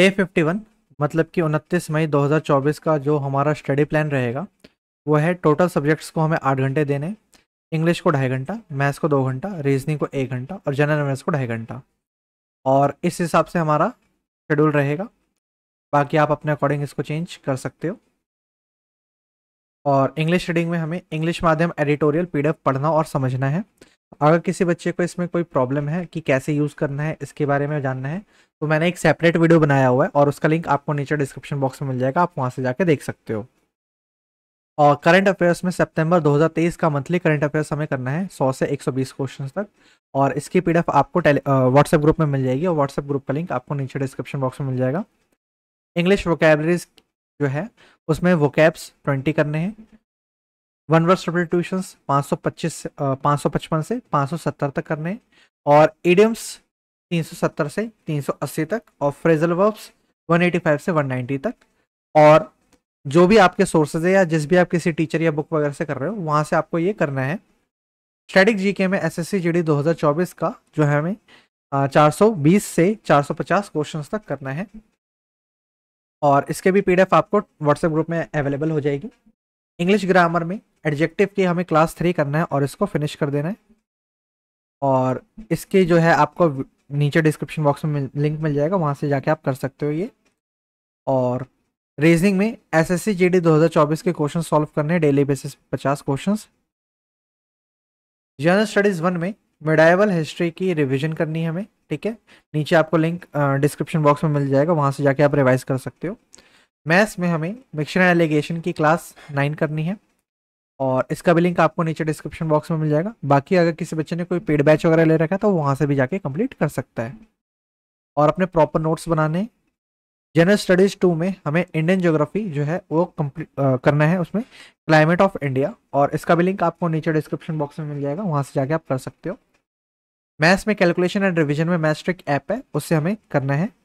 ए fifty one मतलब कि उनतीस मई 2024 का जो हमारा स्टडी प्लान रहेगा वो है टोटल सब्जेक्ट्स को हमें आठ घंटे देने इंग्लिश को ढाई घंटा मैथ्स को दो घंटा रीजनिंग को एक घंटा और जनरल नॉलेज को ढाई घंटा और इस हिसाब से हमारा शेड्यूल रहेगा बाकी आप अपने अकॉर्डिंग इसको चेंज कर सकते हो और इंग्लिश रीडिंग में हमें इंग्लिश माध्यम एडिटोरियल पीडीएफ पढ़ना और समझना है अगर किसी बच्चे को इसमें कोई प्रॉब्लम है कि कैसे यूज़ करना है इसके बारे में जानना है तो मैंने एक सेपरेट वीडियो बनाया हुआ है और उसका लिंक आपको नीचे डिस्क्रिप्शन बॉक्स में मिल जाएगा आप वहाँ से जाके देख सकते हो और करंट अफेयर्स में सितंबर 2023 का मंथली करंट अफेयर्स हमें करना है 100 से 120 क्वेश्चंस तक और इसकी पीडीएफ आपको व्हाट्सएप ग्रुप में मिल जाएगी और व्हाट्सएप ग्रुप का लिंक आपको नीचे डिस्क्रिप्शन बॉक्स में मिल जाएगा इंग्लिश वोकेबलरीज जो है उसमें वोकेब्स ट्वेंटी करने हैं वन वर्ड सब्सटीट्यूशंस पाँच से पाँच से 570 तक करने और एडियम्स 370 से 380 तक और फ्रेजल वर्ब्स 185 से 190 तक और जो भी आपके सोर्सेज है या जिस भी आप किसी टीचर या बुक वगैरह से कर रहे हो वहाँ से आपको ये करना है स्टैटिक जीके में एस एस सी का जो है हमें 420 से 450 क्वेश्चंस तक करना है और इसके भी पीडीएफ आपको व्हाट्सएप ग्रुप में अवेलेबल हो जाएगी इंग्लिश ग्रामर में एडजेक्टिव की हमें क्लास थ्री करना है और इसको फिनिश कर देना है और इसके जो है आपको नीचे डिस्क्रिप्शन बॉक्स में लिंक मिल जाएगा वहाँ से जाके आप कर सकते हो ये और रीजनिंग में S S C G D दो हज़ार चौबीस के क्वेश्चन सॉल्व करने डेली बेसिस पचास क्वेश्चन जनरल स्टडीज़ वन में मेडाइवल हिस्ट्री की रिविजन करनी है हमें ठीक है नीचे आपको लिंक डिस्क्रिप्शन बॉक्स में मिल जाएगा वहाँ से जाके आप रिवाइज कर सकते हो मैथ्स में हमें मिक्सर एलिगेशन की क्लास नाइन करनी है और इसका भी लिंक आपको नीचे डिस्क्रिप्शन बॉक्स में मिल जाएगा बाकी अगर किसी बच्चे ने कोई पेड बैच वगैरह ले रखा है तो वहाँ से भी जाके कंप्लीट कर सकता है और अपने प्रॉपर नोट्स बनाने जनरल स्टडीज़ टू में हमें इंडियन ज्योग्राफी जो है वो कम्प्लीट करना है उसमें क्लाइमेट ऑफ इंडिया और इसका भी लिंक आपको नीचे डिस्क्रिप्शन बॉक्स में मिल जाएगा वहाँ से जाके आप कर सकते हो मैथ्स में कैलकुलेशन एंड रिविजन में मैथ्स ट्रिक ऐप है उससे हमें करना है